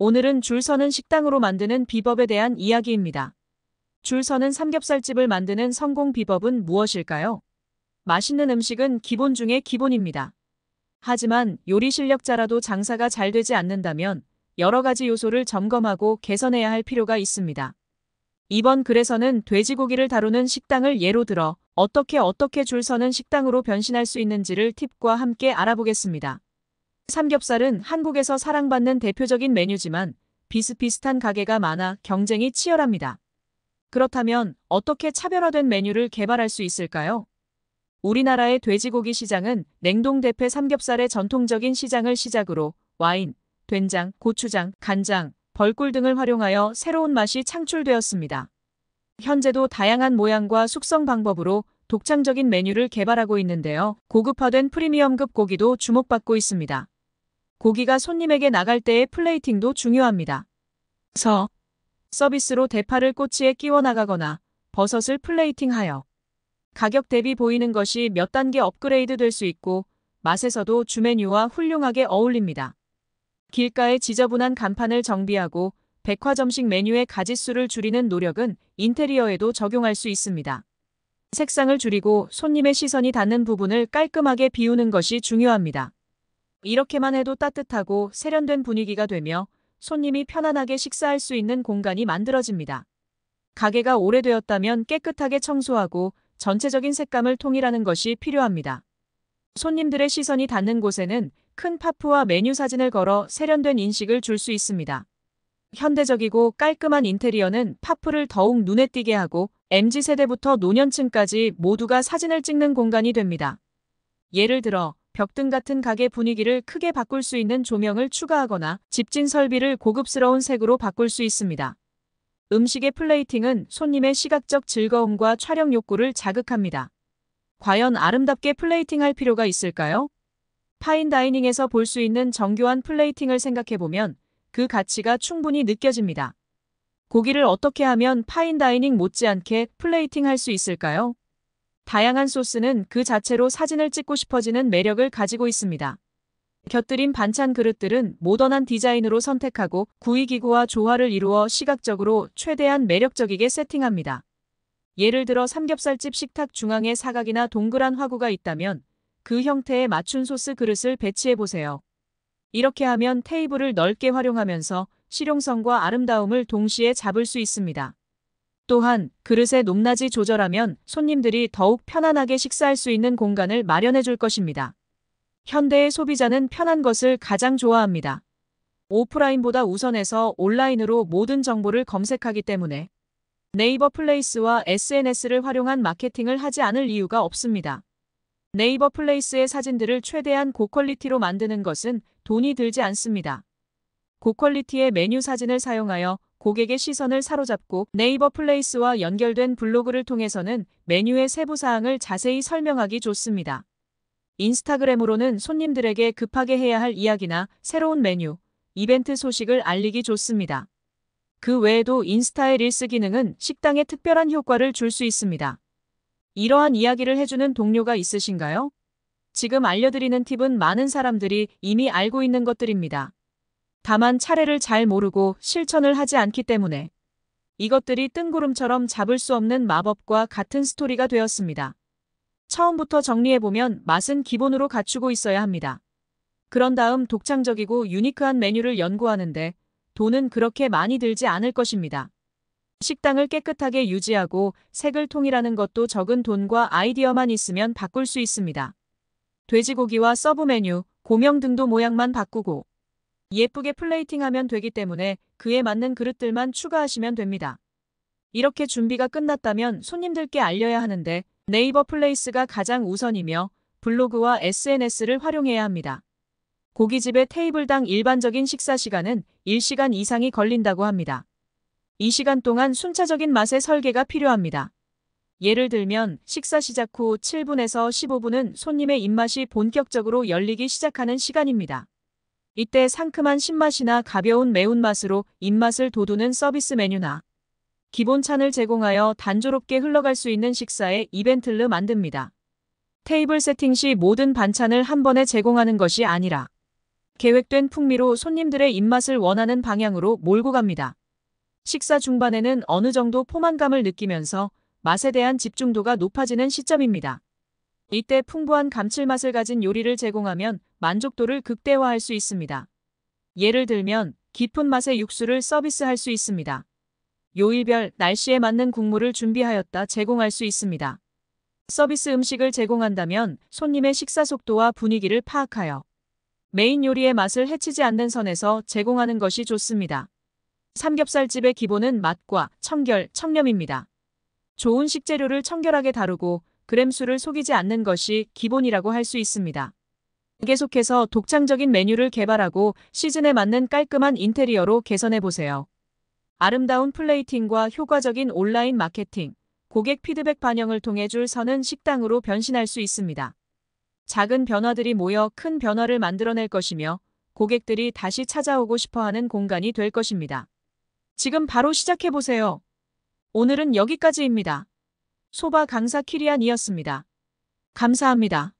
오늘은 줄 서는 식당으로 만드는 비법에 대한 이야기입니다. 줄 서는 삼겹살집을 만드는 성공 비법은 무엇일까요? 맛있는 음식은 기본 중의 기본입니다. 하지만 요리 실력자라도 장사가 잘 되지 않는다면 여러 가지 요소를 점검하고 개선해야 할 필요가 있습니다. 이번 글에서는 돼지고기를 다루는 식당을 예로 들어 어떻게 어떻게 줄 서는 식당으로 변신할 수 있는지를 팁과 함께 알아보겠습니다. 삼겹살은 한국에서 사랑받는 대표적인 메뉴지만 비슷비슷한 가게가 많아 경쟁이 치열합니다. 그렇다면 어떻게 차별화된 메뉴를 개발할 수 있을까요? 우리나라의 돼지고기 시장은 냉동 대패 삼겹살의 전통적인 시장을 시작으로 와인, 된장, 고추장, 간장, 벌꿀 등을 활용하여 새로운 맛이 창출되었습니다. 현재도 다양한 모양과 숙성 방법으로 독창적인 메뉴를 개발하고 있는데요. 고급화된 프리미엄급 고기도 주목받고 있습니다. 고기가 손님에게 나갈 때의 플레이팅도 중요합니다. 서 서비스로 대파를 꼬치에 끼워 나가거나 버섯을 플레이팅하여 가격 대비 보이는 것이 몇 단계 업그레이드 될 수 있고 맛에서도 주메뉴와 훌륭하게 어울립니다. 길가에 지저분한 간판을 정비하고 백화점식 메뉴의 가짓수를 줄이는 노력은 인테리어에도 적용할 수 있습니다. 색상을 줄이고 손님의 시선이 닿는 부분을 깔끔하게 비우는 것이 중요합니다. 이렇게만 해도 따뜻하고 세련된 분위기가 되며 손님이 편안하게 식사할 수 있는 공간이 만들어집니다. 가게가 오래되었다면 깨끗하게 청소하고 전체적인 색감을 통일하는 것이 필요합니다. 손님들의 시선이 닿는 곳에는 큰 파프와 메뉴 사진을 걸어 세련된 인식을 줄 수 있습니다. 현대적이고 깔끔한 인테리어는 파프를 더욱 눈에 띄게 하고 MZ세대부터 노년층까지 모두가 사진을 찍는 공간이 됩니다. 예를 들어 벽등 같은 가게 분위기를 크게 바꿀 수 있는 조명을 추가하거나 집진 설비를 고급스러운 색으로 바꿀 수 있습니다. 음식의 플레이팅은 손님의 시각적 즐거움과 촬영 욕구를 자극합니다. 과연 아름답게 플레이팅할 필요가 있을까요? 파인다이닝에서 볼 수 있는 정교한 플레이팅을 생각해보면 그 가치가 충분히 느껴집니다. 고기를 어떻게 하면 파인다이닝 못지않게 플레이팅할 수 있을까요? 다양한 소스는 그 자체로 사진을 찍고 싶어지는 매력을 가지고 있습니다. 곁들인 반찬 그릇들은 모던한 디자인으로 선택하고 구이기구와 조화를 이루어 시각적으로 최대한 매력적이게 세팅합니다. 예를 들어 삼겹살집 식탁 중앙에 사각이나 동그란 화구가 있다면 그 형태에 맞춘 소스 그릇을 배치해보세요. 이렇게 하면 테이블을 넓게 활용하면서 실용성과 아름다움을 동시에 잡을 수 있습니다. 또한 그릇의 높낮이 조절하면 손님들이 더욱 편안하게 식사할 수 있는 공간을 마련해 줄 것입니다. 현대의 소비자는 편한 것을 가장 좋아합니다. 오프라인보다 우선해서 온라인으로 모든 정보를 검색하기 때문에 네이버 플레이스와 SNS를 활용한 마케팅을 하지 않을 이유가 없습니다. 네이버 플레이스의 사진들을 최대한 고퀄리티로 만드는 것은 돈이 들지 않습니다. 고퀄리티의 메뉴 사진을 사용하여 고객의 시선을 사로잡고 네이버 플레이스와 연결된 블로그를 통해서는 메뉴의 세부 사항을 자세히 설명하기 좋습니다. 인스타그램으로는 손님들에게 급하게 해야 할 이야기나 새로운 메뉴, 이벤트 소식을 알리기 좋습니다. 그 외에도 인스타의 릴스 기능은 식당에 특별한 효과를 줄 수 있습니다. 이러한 이야기를 해주는 동료가 있으신가요? 지금 알려드리는 팁은 많은 사람들이 이미 알고 있는 것들입니다. 다만 차례를 잘 모르고 실천을 하지 않기 때문에 이것들이 뜬구름처럼 잡을 수 없는 마법과 같은 스토리가 되었습니다. 처음부터 정리해보면 맛은 기본으로 갖추고 있어야 합니다. 그런 다음 독창적이고 유니크한 메뉴를 연구하는데 돈은 그렇게 많이 들지 않을 것입니다. 식당을 깨끗하게 유지하고 색을 통일하는 것도 적은 돈과 아이디어만 있으면 바꿀 수 있습니다. 돼지고기와 서브 메뉴, 고명 등도 모양만 바꾸고 예쁘게 플레이팅하면 되기 때문에 그에 맞는 그릇들만 추가하시면 됩니다. 이렇게 준비가 끝났다면 손님들께 알려야 하는데 네이버 플레이스가 가장 우선이며 블로그와 SNS를 활용해야 합니다. 고깃집의 테이블당 일반적인 식사 시간은 1시간 이상이 걸린다고 합니다. 이 시간 동안 순차적인 맛의 설계가 필요합니다. 예를 들면 식사 시작 후 7분에서 15분은 손님의 입맛이 본격적으로 열리기 시작하는 시간입니다. 이때 상큼한 신맛이나 가벼운 매운맛으로 입맛을 돋우는 서비스 메뉴나 기본찬을 제공하여 단조롭게 흘러갈 수 있는 식사의 이벤트를 만듭니다. 테이블 세팅 시 모든 반찬을 한 번에 제공하는 것이 아니라 계획된 풍미로 손님들의 입맛을 원하는 방향으로 몰고 갑니다. 식사 중반에는 어느 정도 포만감을 느끼면서 맛에 대한 집중도가 높아지는 시점입니다. 이때 풍부한 감칠맛을 가진 요리를 제공하면 만족도를 극대화할 수 있습니다. 예를 들면 깊은 맛의 육수를 서비스할 수 있습니다. 요일별 날씨에 맞는 국물을 준비하였다 제공할 수 있습니다. 서비스 음식을 제공한다면 손님의 식사 속도와 분위기를 파악하여 메인 요리의 맛을 해치지 않는 선에서 제공하는 것이 좋습니다. 삼겹살집의 기본은 맛과 청결, 청렴입니다. 좋은 식재료를 청결하게 다루고 그램수를 속이지 않는 것이 기본이라고 할 수 있습니다. 계속해서 독창적인 메뉴를 개발하고 시즌에 맞는 깔끔한 인테리어로 개선해보세요. 아름다운 플레이팅과 효과적인 온라인 마케팅, 고객 피드백 반영을 통해 줄 서는 식당으로 변신할 수 있습니다. 작은 변화들이 모여 큰 변화를 만들어낼 것이며 고객들이 다시 찾아오고 싶어하는 공간이 될 것입니다. 지금 바로 시작해보세요. 오늘은 여기까지입니다. 소바 강사 키리안이었습니다. 감사합니다.